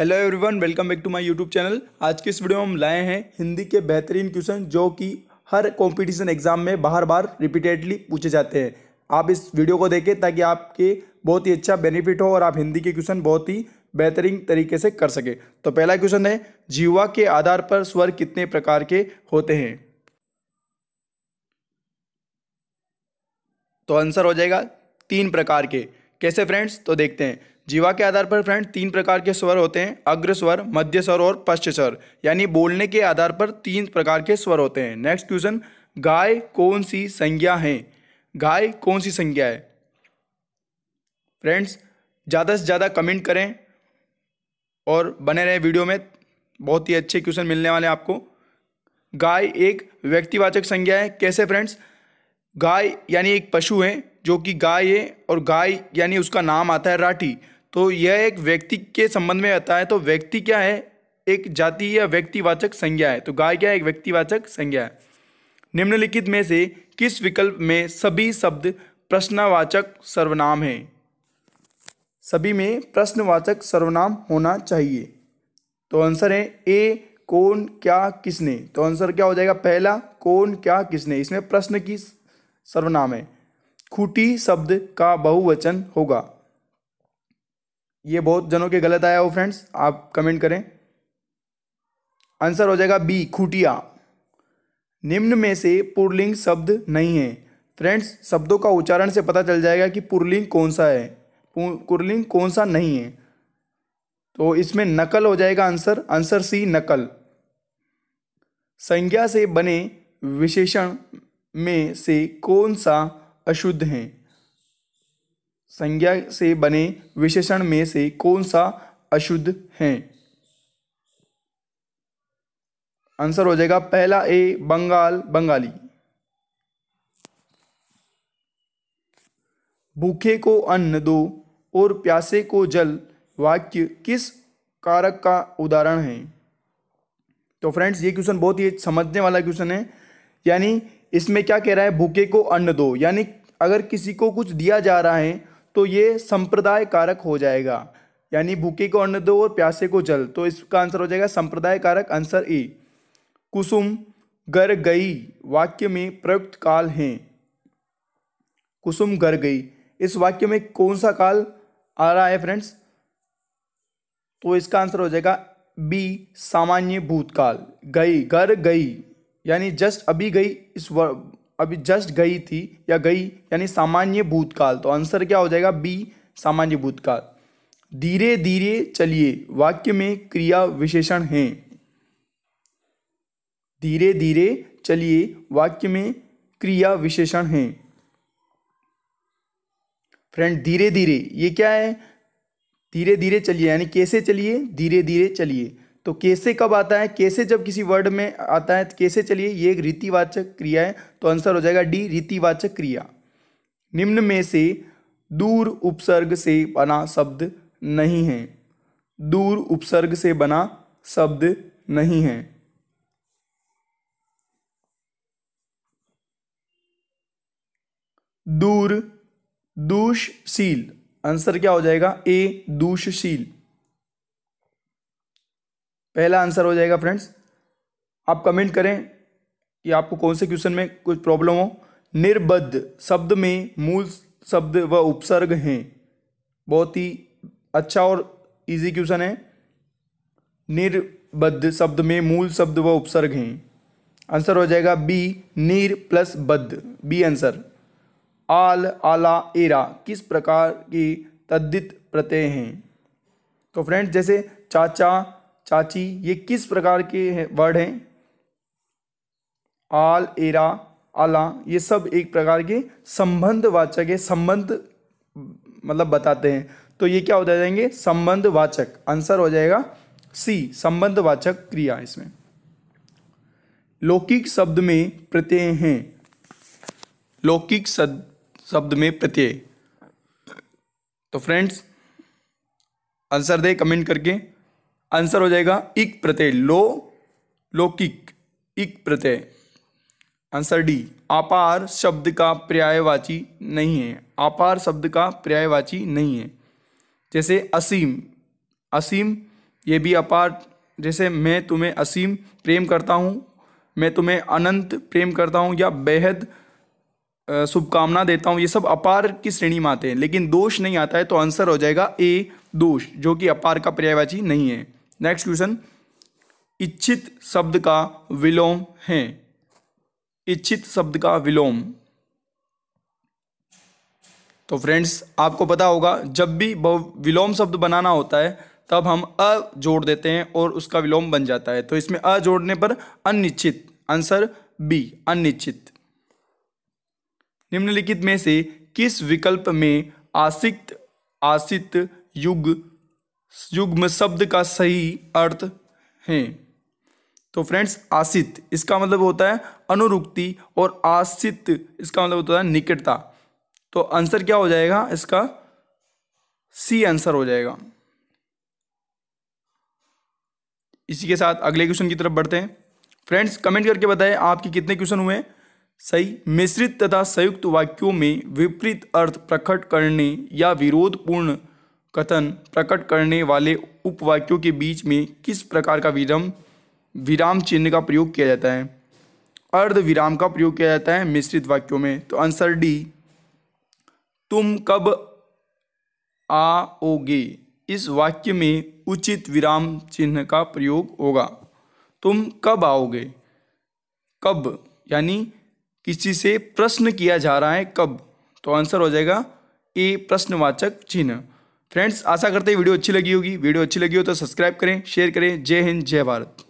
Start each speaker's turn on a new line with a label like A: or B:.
A: hello everyone welcome back to my YouTube channel आज के इस वीडियो में हम लाए हैं हिंदी के बेहतरीन क्वेश्चन जो कि हर कंपटीशन एग्जाम में बार बार रिपीटेडली पूछे जाते हैं आप इस वीडियो को देखें ताकि आपके बहुत ही अच्छा बेनिफिट हो और आप हिंदी के क्वेश्चन बहुत ही बेहतरीन तरीके से कर सके तो पहला क्वेश्चन है जीवा के आधार पर स्वर कितने प्रकार के होते हैं तो आंसर हो जाएगा तीन प्रकार के कैसे फ्रेंड्स तो देखते हैं जीवा के आधार पर फ्रेंड तीन प्रकार के स्वर होते हैं अग्र स्वर मध्य स्वर और पश्च स्वर यानी बोलने के आधार पर तीन प्रकार के स्वर होते हैं नेक्स्ट क्वेश्चन गाय कौन सी संज्ञा है गाय कौन सी संज्ञा है फ्रेंड्स ज़्यादा से ज़्यादा कमेंट करें और बने रहें वीडियो में बहुत ही अच्छे क्वेश्चन मिलने वाले हैं आपको गाय एक व्यक्तिवाचक संज्ञा है कैसे फ्रेंड्स गाय यानी एक पशु है जो कि गाय है और गाय यानी उसका नाम आता है राठी तो यह एक व्यक्ति के संबंध में आता है तो व्यक्ति क्या है एक जाति या व्यक्तिवाचक संज्ञा है तो गाय क्या है एक व्यक्तिवाचक संज्ञा है निम्नलिखित में से किस विकल्प में सभी शब्द प्रश्नवाचक सर्वनाम है सभी में प्रश्नवाचक सर्वनाम होना चाहिए तो आंसर है ए कौन क्या किसने तो आंसर क्या हो जाएगा पहला कौन क्या किसने इसमें प्रश्न की सर्वनाम है खूटी शब्द का बहुवचन होगा ये बहुत जनों के गलत आया हो फ्रेंड्स आप कमेंट करें आंसर हो जाएगा बी खुटिया निम्न में से पुरलिंग शब्द नहीं है फ्रेंड्स शब्दों का उच्चारण से पता चल जाएगा कि पुरलिंग कौन सा है पुरलिंग कौन सा नहीं है तो इसमें नकल हो जाएगा आंसर आंसर सी नकल संज्ञा से बने विशेषण में से कौन सा अशुद्ध है संज्ञा से बने विशेषण में से कौन सा अशुद्ध है आंसर हो जाएगा पहला ए बंगाल बंगाली भूखे को अन्न दो और प्यासे को जल वाक्य किस कारक का उदाहरण है तो फ्रेंड्स ये क्वेश्चन बहुत ही समझने वाला क्वेश्चन है यानी इसमें क्या कह रहा है भूखे को अन्न दो यानी अगर किसी को कुछ दिया जा रहा है तो ये संप्रदाय कारक हो जाएगा यानी भूखे को अन्न दो और प्यासे को जल तो इसका आंसर हो जाएगा संप्रदाय कारक आंसर ए कुसुम गर गई वाक्य में प्रयुक्त काल हैं कुसुम गर गई इस वाक्य में कौन सा काल आ रहा है फ्रेंड्स तो इसका आंसर हो जाएगा बी सामान्य भूतकाल गई घर गई यानी जस्ट अभी गई इस अभी जस्ट गई थी या गई यानी सामान्य भूतकाल तो आंसर क्या हो जाएगा बी सामान्य भूतकाल धीरे धीरे चलिए वाक्य में क्रिया विशेषण है धीरे धीरे चलिए वाक्य में क्रिया विशेषण है फ्रेंड धीरे धीरे ये क्या है धीरे धीरे चलिए यानी कैसे चलिए धीरे धीरे चलिए तो कैसे कब आता है कैसे जब किसी वर्ड में आता है तो कैसे चलिए ये एक रीतिवाचक क्रिया है तो आंसर हो जाएगा डी रीतिवाचक क्रिया निम्न में से दूर उपसर्ग से बना शब्द नहीं है दूर उपसर्ग से बना शब्द नहीं है दूर दूषशील आंसर क्या हो जाएगा ए दूषशील पहला आंसर हो जाएगा फ्रेंड्स आप कमेंट करें कि आपको कौन से क्वेश्चन में कुछ प्रॉब्लम हो निर्बद्ध शब्द में मूल शब्द व उपसर्ग हैं बहुत ही अच्छा और इजी क्वेश्चन है निर्बद्ध शब्द में मूल शब्द व उपसर्ग हैं आंसर हो जाएगा बी नीर प्लस बद्ध बी आंसर आल आला एरा किस प्रकार की तद्दित प्रत्यय हैं तो फ्रेंड्स जैसे चाचा चाची ये किस प्रकार के है, वर्ड हैं आल एरा आला ये सब एक प्रकार के संबंधवाचक है संबंध मतलब बताते हैं तो ये क्या हो जाएंगे संबंधवाचक आंसर हो जाएगा सी संबंधवाचक क्रिया इसमें लौकिक शब्द में प्रत्यय हैं लौकिक शब्द में प्रत्यय तो फ्रेंड्स आंसर दे कमेंट करके आंसर हो जाएगा इक प्रत्यय लो लौकिक इक प्रत्यय आंसर डी आपार शब्द का पर्यायवाची नहीं है आपार शब्द का पर्यायवाची नहीं है जैसे असीम असीम ये भी अपार जैसे मैं तुम्हें असीम प्रेम करता हूँ मैं तुम्हें अनंत प्रेम करता हूँ या बेहद शुभकामना देता हूँ ये सब अपार की श्रेणी में आते हैं लेकिन दोष नहीं आता है तो आंसर हो जाएगा ए दोष जो कि अपार का पर्यायवाची नहीं है नेक्स्ट क्वेश्चन इच्छित शब्द का विलोम है इच्छित शब्द का विलोम तो फ्रेंड्स आपको पता होगा जब भी विलोम शब्द बनाना होता है तब हम अ जोड़ देते हैं और उसका विलोम बन जाता है तो इसमें अ जोड़ने पर अनिश्चित आंसर बी अनिश्चित निम्नलिखित में से किस विकल्प में आसिक्त आसित युग युग्म शब्द का सही अर्थ है तो फ्रेंड्स आसित इसका मतलब होता है अनुरुक्ति और आसित इसका मतलब होता है निकटता तो आंसर क्या हो जाएगा इसका सी आंसर हो जाएगा इसी के साथ अगले क्वेश्चन की तरफ बढ़ते हैं फ्रेंड्स कमेंट करके बताएं आपके कितने क्वेश्चन हुए सही मिश्रित तथा संयुक्त वाक्यों में विपरीत अर्थ प्रकट करने या विरोधपूर्ण कथन प्रकट करने वाले उपवाक्यों के बीच में किस प्रकार का विराम विराम चिन्ह का प्रयोग किया जाता है अर्ध विराम का प्रयोग किया जाता है मिश्रित वाक्यों में तो आंसर डी तुम कब आओगे इस वाक्य में उचित विराम चिन्ह का प्रयोग होगा तुम कब आओगे कब यानी किसी से प्रश्न किया जा रहा है कब तो आंसर हो जाएगा ए प्रश्नवाचक चिन्ह फ्रेंड्स आशा करते हैं वीडियो अच्छी लगी होगी वीडियो अच्छी लगी हो तो सब्सक्राइब करें शेयर करें जय हिंद जय भारत